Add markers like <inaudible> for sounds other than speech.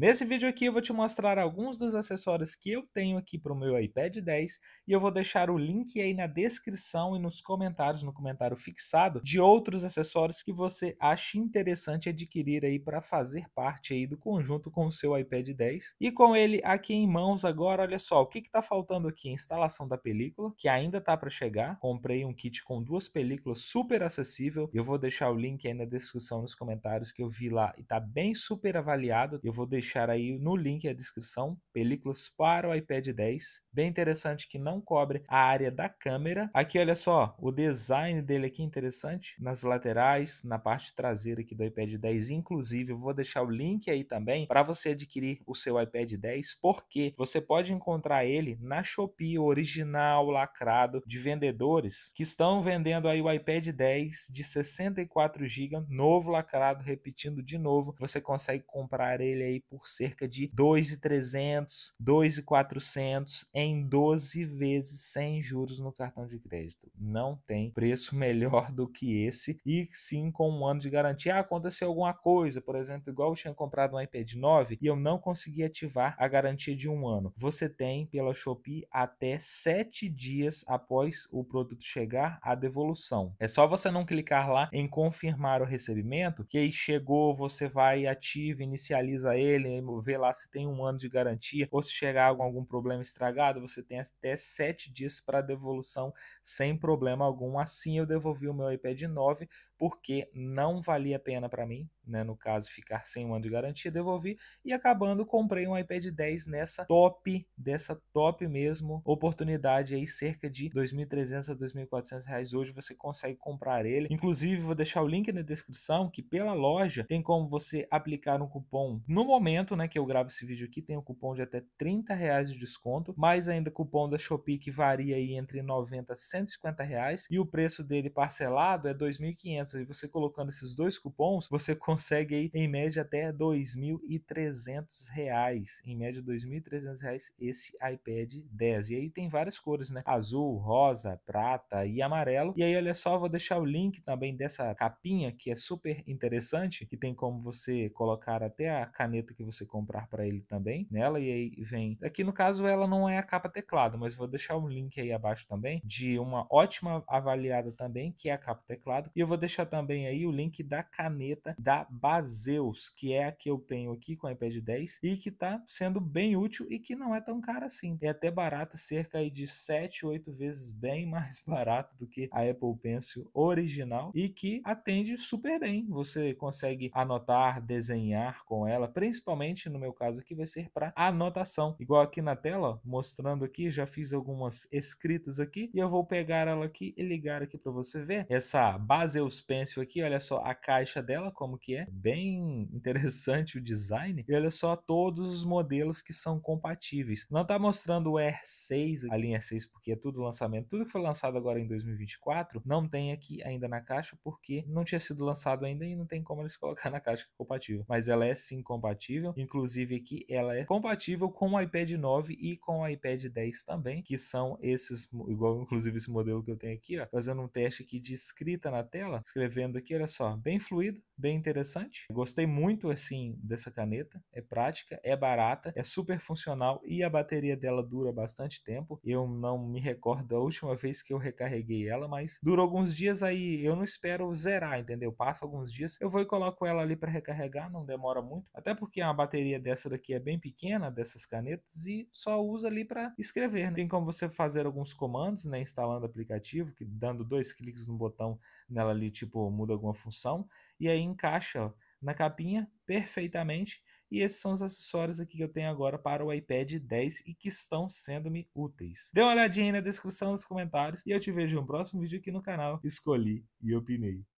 Nesse vídeo aqui eu vou te mostrar alguns dos acessórios que eu tenho aqui para o meu iPad 10 e eu vou deixar o link aí na descrição e nos comentários, no comentário fixado, de outros acessórios que você acha interessante adquirir aí para fazer parte aí do conjunto com o seu iPad 10. E com ele aqui em mãos agora, olha só, o que está faltando aqui? Instalação da película, que ainda está para chegar. Comprei um kit com duas películas super acessível. Eu vou deixar o link aí na descrição, nos comentários que eu vi lá e está bem super avaliado. Eu vou deixar deixar aí no link a descrição, películas para o iPad 10, bem interessante que não cobre a área da câmera. Aqui olha só, o design dele aqui interessante, nas laterais, na parte traseira aqui do iPad 10, inclusive eu vou deixar o link aí também para você adquirir o seu iPad 10, porque você pode encontrar ele na Shopee original lacrado de vendedores que estão vendendo aí o iPad 10 de 64 GB novo lacrado, repetindo de novo, você consegue comprar ele aí por por cerca de 2,300, 2,400 em 12 vezes sem juros no cartão de crédito. Não tem preço <laughs> melhor do que esse e sim com um ano de garantia. Ah, aconteceu alguma coisa, por exemplo, igual eu tinha comprado um iPad 9 e eu não consegui ativar a garantia de um ano. Você tem pela Shopee até 7 dias após o produto chegar a devolução. É só você não clicar lá em confirmar o recebimento, que aí chegou, você vai ativa, inicializa ele dele, ver lá se tem um ano de garantia ou se chegar com algum problema estragado, você tem até sete dias para devolução sem problema algum. Assim eu devolvi o meu iPad 9 porque não valia a pena para mim, né, no caso ficar sem um ano de garantia, devolvi e acabando comprei um iPad 10 nessa top, dessa top mesmo, oportunidade aí cerca de 2.300 a 2.400 reais hoje você consegue comprar ele, inclusive vou deixar o link na descrição que pela loja tem como você aplicar um cupom no momento momento, né, que eu gravo esse vídeo aqui, tem um cupom de até 30 reais de desconto, mais ainda cupom da Shopee que varia aí entre 90 e 150 reais, e o preço dele parcelado é 2.500, e você colocando esses dois cupons, você consegue aí, em média até 2.300 reais, em média 2.300 reais esse iPad 10, e aí tem várias cores, né, azul, rosa, prata e amarelo, e aí olha só, vou deixar o link também dessa capinha que é super interessante, que tem como você colocar até a caneta que que você comprar para ele também nela. E aí vem. Aqui no caso ela não é a capa teclado, mas vou deixar o um link aí abaixo também de uma ótima avaliada também, que é a capa teclado. E eu vou deixar também aí o link da caneta da Baseus, que é a que eu tenho aqui com o iPad 10 e que tá sendo bem útil e que não é tão cara assim. É até barata, cerca aí de 7, 8 vezes bem <laughs> mais barato do que a Apple Pencil original e que atende super bem. Você consegue anotar, desenhar com ela, principalmente principalmente no meu caso aqui vai ser para anotação. Igual aqui na tela, ó, mostrando aqui, já fiz algumas escritas aqui e eu vou pegar ela aqui e ligar aqui para você ver. Essa Baseus Pencil aqui, olha só a caixa dela como que é, bem interessante o design. E olha só todos os modelos que são compatíveis. Não está mostrando o R6, a linha 6 porque é tudo lançamento, tudo que foi lançado agora em 2024, não tem aqui ainda na caixa porque não tinha sido lançado ainda e não tem como eles <laughs> colocar na caixa que é compatível, mas ela é sim compatível compatível. Inclusive aqui ela é compatível com o iPad 9 e com o iPad 10 também, que são esses, igual inclusive esse modelo que eu tenho aqui, ó, fazendo um teste aqui de escrita na tela, escrevendo aqui, olha só, bem fluido, bem interessante. Gostei muito assim dessa caneta, é prática, é barata, é super funcional e a bateria dela dura bastante tempo. Eu não me recordo da última vez que eu recarreguei ela, mas durou alguns dias aí, eu não espero zerar, entendeu? Passa alguns dias, eu vou e coloco ela ali para recarregar, não demora muito, até porque a bateria dessa daqui é bem pequena dessas canetas e só usa ali para escrever. Né? Tem como você fazer alguns comandos, né, instalando aplicativo, que dando dois cliques no botão nela ali, tipo, muda alguma função, e aí encaixa na capinha perfeitamente. E esses são os acessórios aqui que eu tenho agora para o iPad 10 e que estão sendo-me úteis. Dê uma olhadinha aí na descrição, nos comentários e eu te vejo no próximo vídeo aqui no canal. Escolhi e opinei.